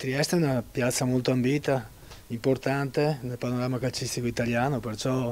Trieste è una piazza molto ambita, importante nel panorama calcistico italiano, perciò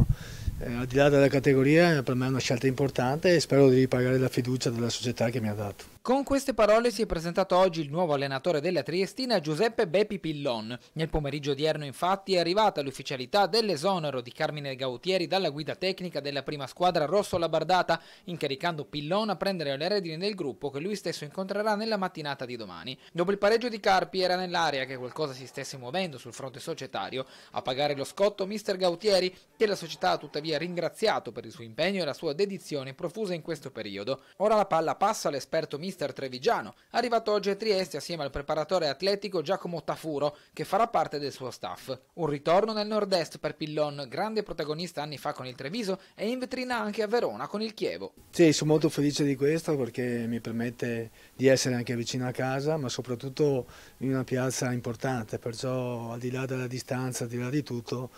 eh, al di là della categoria per me è una scelta importante e spero di ripagare la fiducia della società che mi ha dato. Con queste parole si è presentato oggi il nuovo allenatore della Triestina Giuseppe Beppi Pillon. Nel pomeriggio odierno infatti è arrivata l'ufficialità dell'esonero di Carmine Gautieri dalla guida tecnica della prima squadra Rosso Labardata, incaricando Pillon a prendere le redini del gruppo che lui stesso incontrerà nella mattinata di domani. Dopo il pareggio di Carpi era nell'aria che qualcosa si stesse muovendo sul fronte societario, a pagare lo scotto mister Gautieri che la società ha tuttavia ringraziato per il suo impegno e la sua dedizione profusa in questo periodo. Ora la palla passa all'esperto mister mister trevigiano, arrivato oggi a Trieste assieme al preparatore atletico Giacomo Tafuro, che farà parte del suo staff. Un ritorno nel nord-est per Pillon, grande protagonista anni fa con il Treviso e in vetrina anche a Verona con il Chievo. Sì, sono molto felice di questo perché mi permette di essere anche vicino a casa, ma soprattutto in una piazza importante, perciò al di là della distanza, al di là di tutto,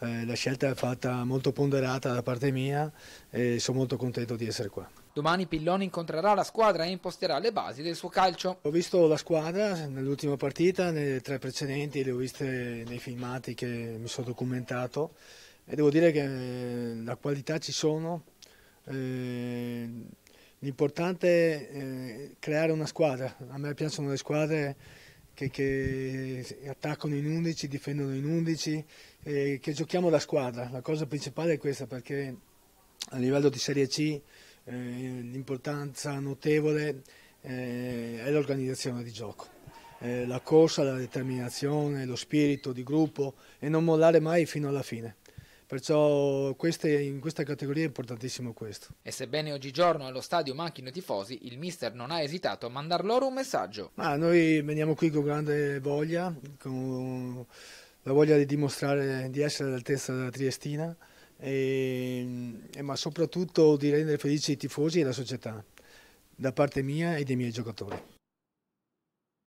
eh, la scelta è fatta molto ponderata da parte mia e sono molto contento di essere qua. Domani Pilloni incontrerà la squadra e imposterà le basi del suo calcio. Ho visto la squadra nell'ultima partita, nelle tre precedenti, le ho viste nei filmati che mi sono documentato e devo dire che eh, la qualità ci sono. Eh, l'importante è eh, creare una squadra. A me piacciono le squadre che, che attaccano in 11, difendono in 11, eh, che giochiamo da squadra. La cosa principale è questa perché a livello di Serie C l'importanza eh, notevole eh, è l'organizzazione di gioco. Eh, la corsa, la determinazione, lo spirito di gruppo e non mollare mai fino alla fine. Perciò queste, in questa categoria è importantissimo questo. E sebbene oggigiorno allo stadio manchino tifosi, il mister non ha esitato a mandar loro un messaggio. Ma noi veniamo qui con grande voglia, con la voglia di dimostrare di essere all'altezza della Triestina, e, ehm, eh, ma soprattutto di rendere felici i tifosi e la società da parte mia e dei miei giocatori.